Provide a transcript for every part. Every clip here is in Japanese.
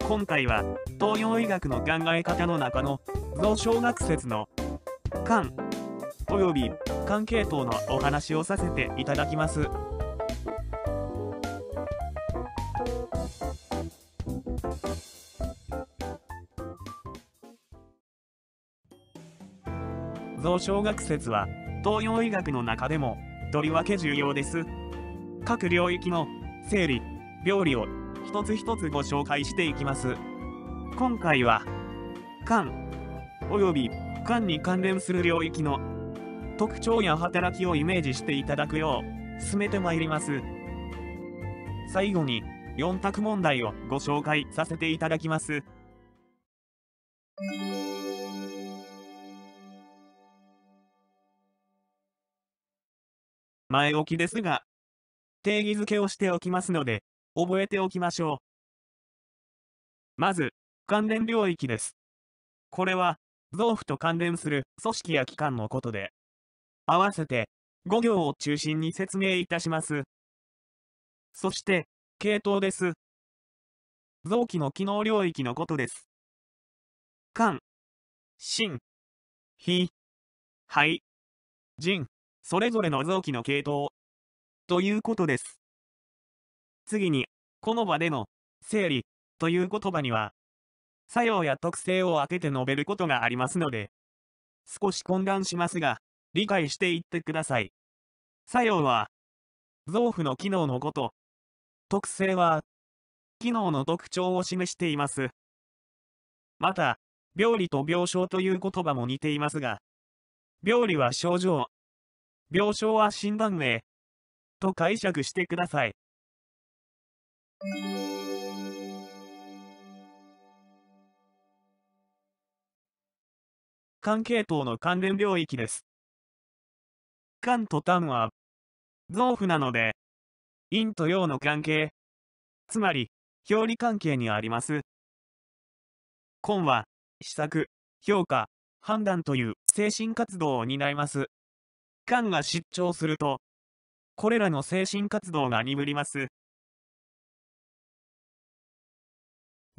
今回は東洋医学の考え方の中の増小学説の間および関係等のお話をさせていただきます。動小学説は、東洋医学の中でも、とりわけ重要です。各領域の、生理、病理を、一つ一つご紹介していきます。今回は、肝、および、肝に関連する領域の、特徴や働きをイメージしていただくよう、進めてまいります。最後に、4択問題をご紹介させていただきます。前置きですが、定義づけをしておきますので、覚えておきましょう。まず、関連領域です。これは、臓腑と関連する組織や機関のことで、合わせて5行を中心に説明いたします。そして、系統です。臓器の機能領域のことです。肝、心、脾、肺、腎、それぞれの臓器の系統、ということです。次に、この場での、整理、という言葉には、作用や特性を分けて述べることがありますので、少し混乱しますが、理解していってください。作用は、臓腑の機能のこと。特性は、機能の特徴を示しています。また、病理と病床という言葉も似ていますが、病理は症状、病床は診断名と解釈してください。関系統の関連領域です。肝と胆は、臓腑なので、陰と陽の関係、つまり、表裏関係にあります。根は、施策評価、判断という精神活動を担います。間が失調すると、これらの精神活動が鈍ります。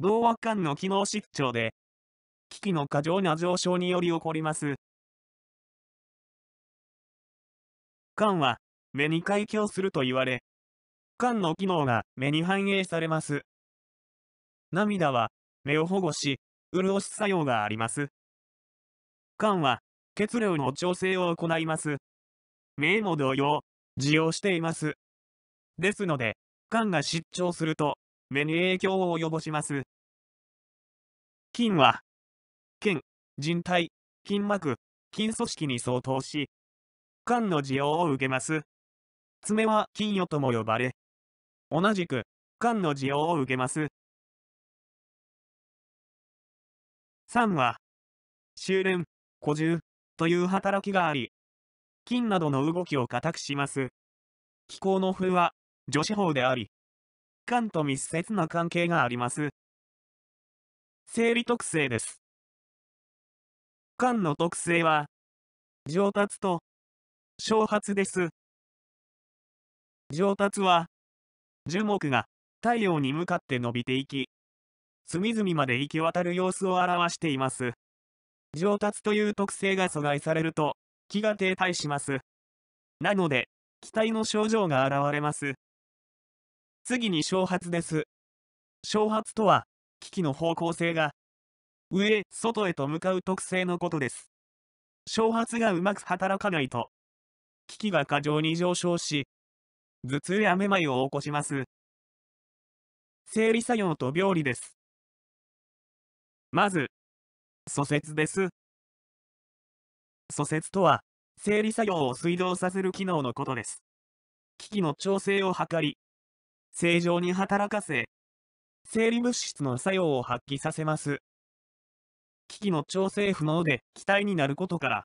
同和間の機能失調で、危機の過剰な上昇により起こります。間は、目に回帰すると言われ、間の機能が目に反映されます。涙は、目を保護し、潤し作用があります。肝は、血流の調整を行います。名も同様、使用しています。ですので、肝が失調すると、目に影響を及ぼします。筋は、腱、人体、筋膜、筋組織に相当し、肝の需要を受けます。爪は菌与とも呼ばれ、同じく、肝の需要を受けます。3は、修練、補充、という働きがあり、金などの動きを固くします。気候の風は、女子法であり、官と密接な関係があります。生理特性です。官の特性は、上達と、昇発です。上達は、樹木が太陽に向かって伸びていき、隅々まで行き渡る様子を表しています。上達という特性が阻害されると、気が停滞します。なので、気体の症状が現れます。次に小発です。小発とは、機器の方向性が、上、外へと向かう特性のことです。小発がうまく働かないと、機器が過剰に上昇し、頭痛やめまいを起こします。生理作用と病理です。まず、蘇説です。疎節とは、生理作用を水道させる機能のことです。機器の調整を図り、正常に働かせ、生理物質の作用を発揮させます。機器の調整不能で気体になることから、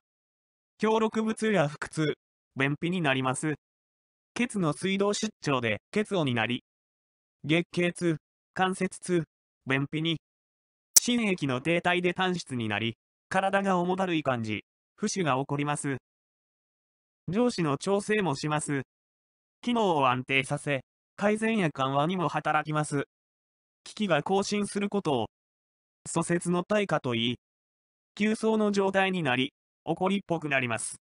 強力物や腹痛、便秘になります。血の水道出張で血をになり、月経痛、関節痛、便秘に、新液の停滞で短質になり、体が重だるい感じ。不死が起こります。上司の調整もします。機能を安定させ、改善や緩和にも働きます。機器が更新することを、疎説の対価といい、急走の状態になり、起こりっぽくなります。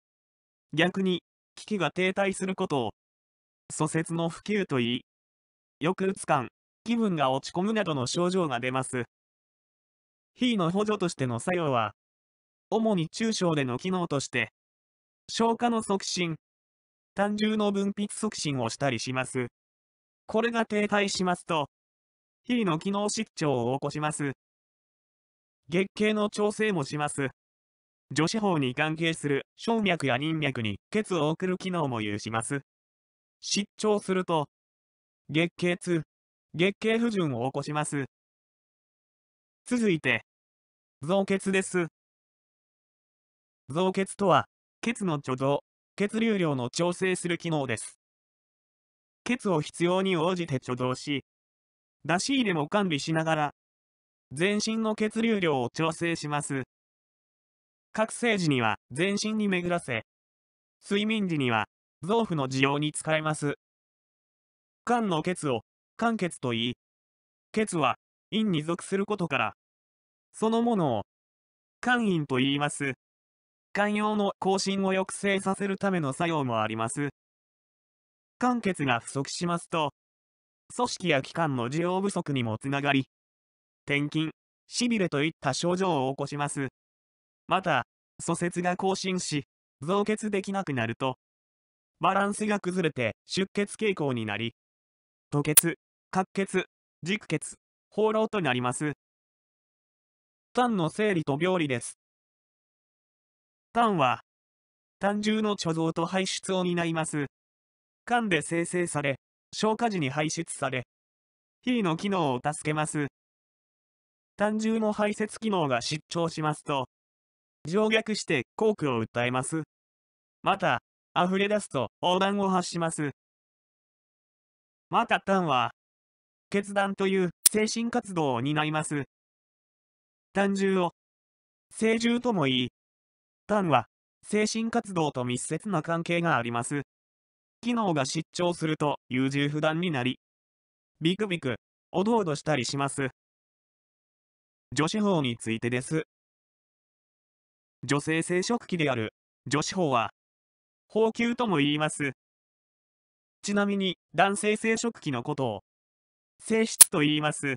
逆に、機器が停滞することを、疎説の普及といい、抑うつ感、気分が落ち込むなどの症状が出ます。非の補助としての作用は、主に中小での機能として、消化の促進、単汁の分泌促進をしたりします。これが停滞しますと、々の機能失調を起こします。月経の調整もします。女子法に関係する小脈や陰脈に血を送る機能も有します。失調すると、月経痛、月経不順を起こします。続いて、増血です。増血とは、血の貯蔵、血流量の調整する機能です。血を必要に応じて貯蔵し、出し入れも完備しながら、全身の血流量を調整します。覚醒時には全身に巡らせ、睡眠時には臓腑の需要に使えます。肝の血を、肝血と言い、血は陰に属することから、そのものを、肝陰と言います。関用の更新を抑制させるための作用もあります。間欠が不足しますと、組織や機関の需要不足にもつながり、転勤、しびれといった症状を起こします。また、組節が更新し、増血できなくなると、バランスが崩れて出血傾向になり、吐血、滑血、軸血、放浪となります。単の生理と病理です。炭は、胆汁の貯蔵と排出を担います。缶で生成され、消化時に排出され、火の機能を助けます。胆汁の排泄機能が失調しますと、上逆して効果を訴えます。また、溢れ出すと横断を発します。また炭は、決断という精神活動を担います。胆汁を、成獣ともいい、痰は、精神活動と密接な関係があります。機能が失調すると優柔不断になり、ビクビク、おどおどしたりします。女子法についてです。女性生殖器である女子法は、法球とも言います。ちなみに、男性生殖器のことを、性質と言います。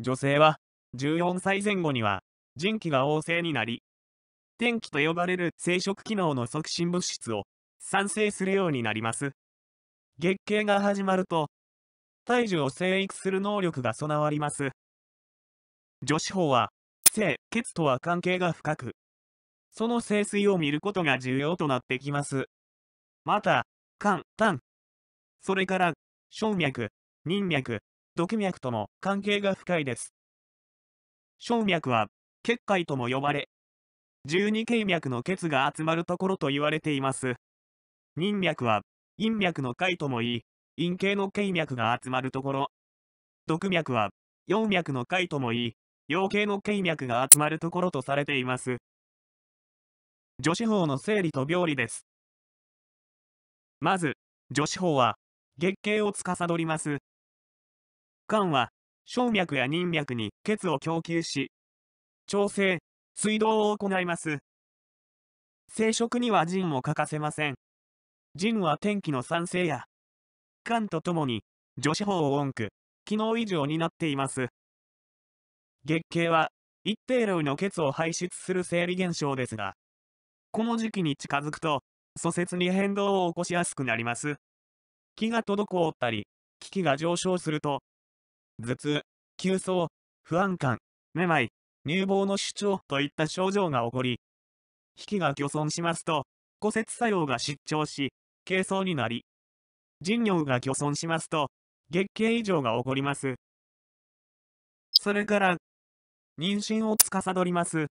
女性は、14歳前後には、人気が旺盛になり、転気と呼ばれる生殖機能の促進物質を産生するようになります。月経が始まると、体重を生育する能力が備わります。女子法は、性、血とは関係が深く、その性水を見ることが重要となってきます。また、肝、胆、それから、小脈、人脈、毒脈とも関係が深いです。小脈は、結界とも呼ばれ、十二経脈の血が集まるところと言われています。人脈は、陰脈の解ともいい、陰形の経脈が集まるところ。毒脈は、陽脈の解ともいい、陽形の経脈が集まるところとされています。女子法の生理と病理です。まず、女子法は、月経を司ります。肝は、小脈や人脈に血を供給し、調整、水道を行います。生殖にはジンも欠かせません。ジンは天気の酸性や、寒とともに、女子法を多く機能異常になっています。月経は、一定量の血を排出する生理現象ですが、この時期に近づくと、疎節に変動を起こしやすくなります。気が滞ったり、危機が上昇すると、頭痛、急走不安感、めまい、乳房の主張といった症状が起こり、皮気が虚損しますと、骨折作用が失調し、軽装になり、腎尿が虚損しますと、月経異常が起こります。それから、妊娠を司ります。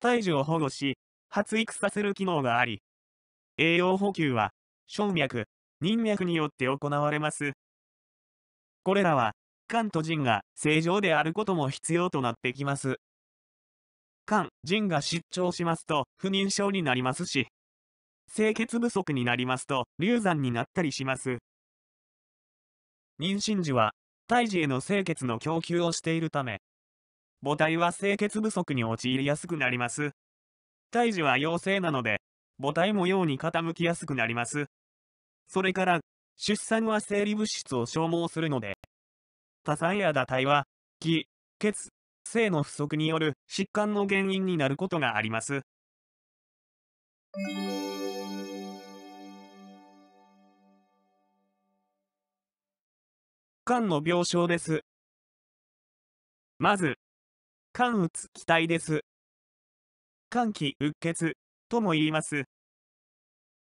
体重を保護し、発育させる機能があり、栄養補給は、小脈、妊脈によって行われます。これらは、肝と腎が正常であることも必要となってきます。肝、腎が失調しますと、不妊症になりますし、清潔不足になりますと、流産になったりします。妊娠時は、胎児への清潔の供給をしているため、母体は清潔不足に陥りやすくなります。胎児は陽性なので、母体もうに傾きやすくなります。それから、出産は生理物質を消耗するので、多彩や打体は、気、血、性の不足による疾患の原因になることがあります。肝の病床です。まず、肝うつ気体です。肝気うっ血とも言います。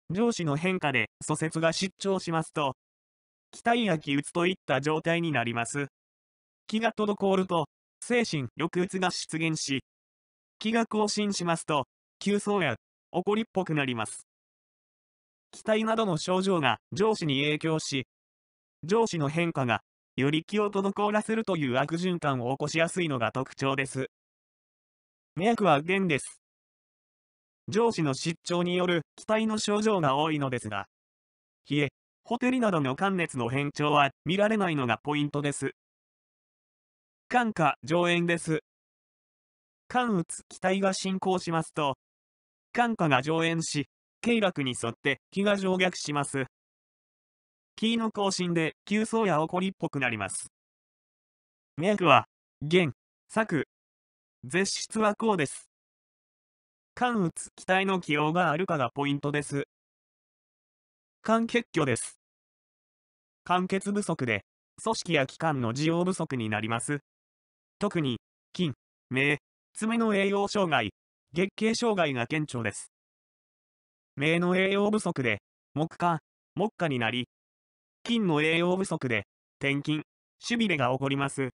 上司の変化で、組節が失調しますと、期待や気鬱といった状態になります。気が滞ると、精神抑うつが出現し、気が更新しますと、急走や怒りっぽくなります。期待などの症状が上司に影響し、上司の変化がより気を滞らせるという悪循環を起こしやすいのが特徴です。迷惑は弦です。上司の失調による期待の症状が多いのですが、冷え、ホテルなどの寒熱の変調は見られないのがポイントです。肝下上炎です。肝打つ気体が進行しますと、肝下が上炎し、経絡に沿って気が上逆します。気の更新で急走や起こりっぽくなります。脈は、弦、策。絶出はこうです。肝打つ気体の起用があるかがポイントです。間欠虚です。間欠不足で、組織や器官の需要不足になります。特に、筋、目、爪の栄養障害、月経障害が顕著です。目の栄養不足で、木化、木化になり、筋の栄養不足で、転筋、しびれが起こります。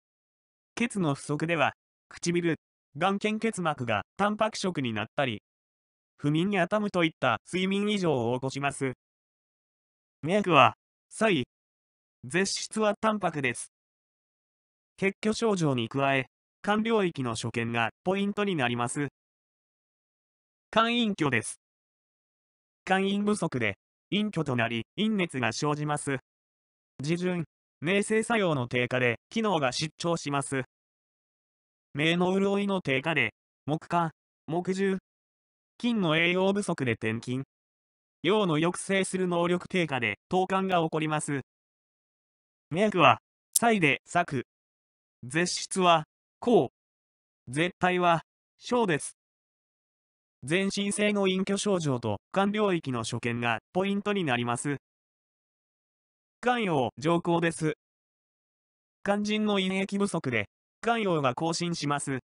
血の不足では、唇、眼瞼結膜がタンパク色になったり、不眠やたむといった睡眠異常を起こします。脈は、左絶質はタンパクです。血虚症状に加え、肝領域の所見がポイントになります。肝隠居です。肝陰不足で、陰虚となり、陰熱が生じます。自順、明生作用の低下で、機能が失調します。目の潤いの低下で、木管、木獣、菌の栄養不足で転勤。量の抑制する能力低下で投函が起こります。脈は、際で咲く。絶質は、こう。絶対は、小です。全身性の隠居症状と、肝領域の所見がポイントになります。肝陽上行です。肝心の陰液不足で、肝陽が更新します。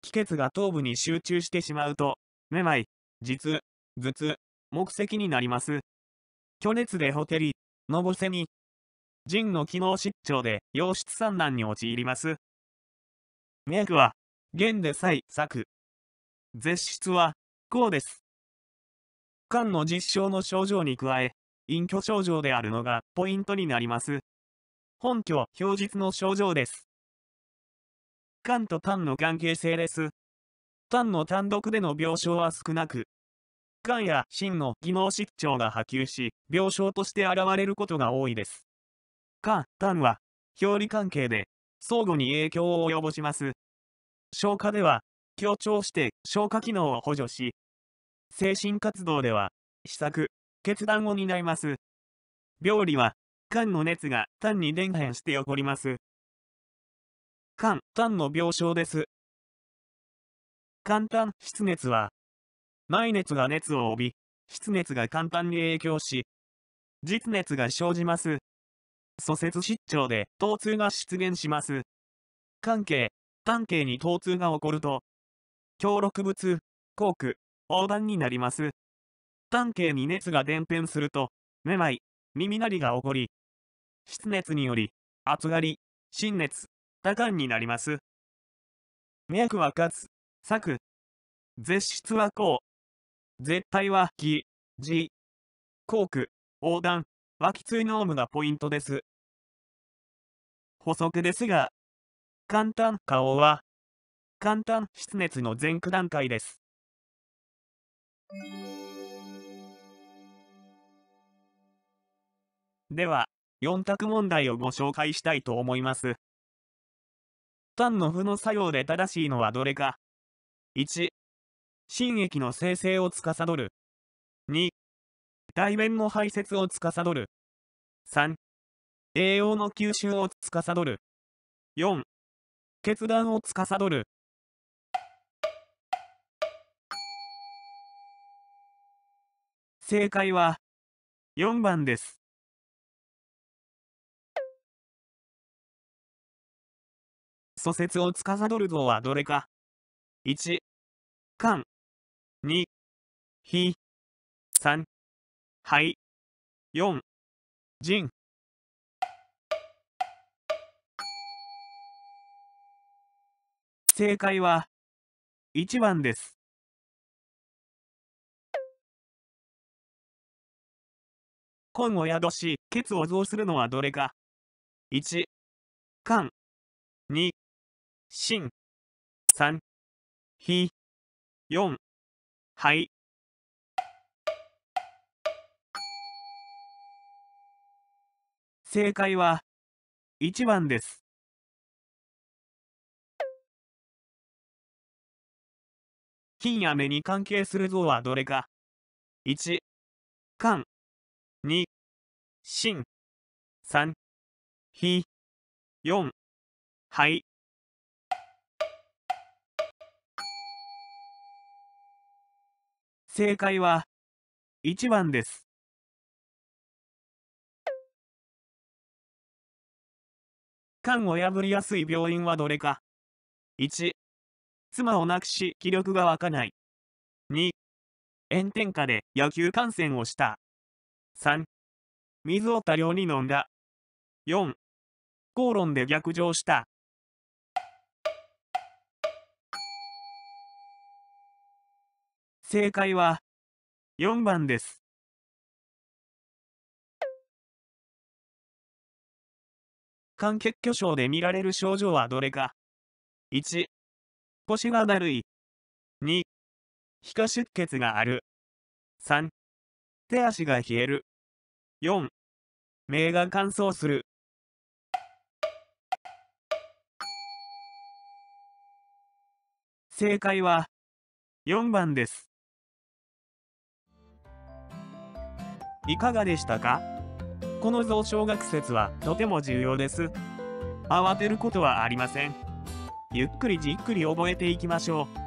気血が頭部に集中してしまうと、めまい、実、頭痛、目的になります。巨熱でホテリ、のぼせに、腎の機能失調で溶出産難に陥ります。脈は、弦で再作。絶出は、こうです。肝の実証の症状に加え、隠居症状であるのがポイントになります。本拠表実の症状です。肝と胆の関係性です。胆の単独での病床は少なく、肝や真の技能失調が波及し、病床として現れることが多いです。肝、胆は、表裏関係で、相互に影響を及ぼします。消化では、強調して消化機能を補助し、精神活動では、施策、決断を担います。病理は、肝の熱が単に伝変して起こります。肝、胆の病床です。簡単、湿熱は、内熱が熱を帯び、湿熱が簡単に影響し、実熱が生じます。疎節失調で疼痛が出現します。関係、単形に疼痛が起こると、強力物、口腔、横断になります。単形に熱が伝染すると、めまい、耳鳴りが起こり、湿熱により、暑がり、心熱、多感になります。脈は勝つ、咲く。絶出はこう。絶対は、ぎ、じ、コーク、横断、はきついノームがポイントです。補足ですが、簡単顔は、簡単失熱の前駆段階です。では、4択問題をご紹介したいと思います。単の負の作用で正しいのはどれか。1、新液の生成を司る。2、大面の排泄を司る。3、栄養の吸収を司る。4、決断を司る。正解は、4番です。蘇説を司る像はどれか ?1、肝ひ、三、はい、四、ん。正解は、1番です。今を宿し、ケツを増するのはどれか。1、間。2、心。3、ひ。4、肺。正解は1番です。金や目に関係する像はどれか ?1、関、2、心、3、火、4、肺。正解は1番です。管を破りやすい病院はどれか。1、妻を亡くし気力が湧かない。2、炎天下で野球観戦をした。3、水を多量に飲んだ。4、口論で逆上した。正解は、4番です。管血虚症で見られる症状はどれか。1、腰がだるい。2、皮下出血がある。3、手足が冷える。4、目が乾燥する。正解は、4番です。いかがでしたかこの増床学説はとても重要です。慌てることはありません。ゆっくりじっくり覚えていきましょう。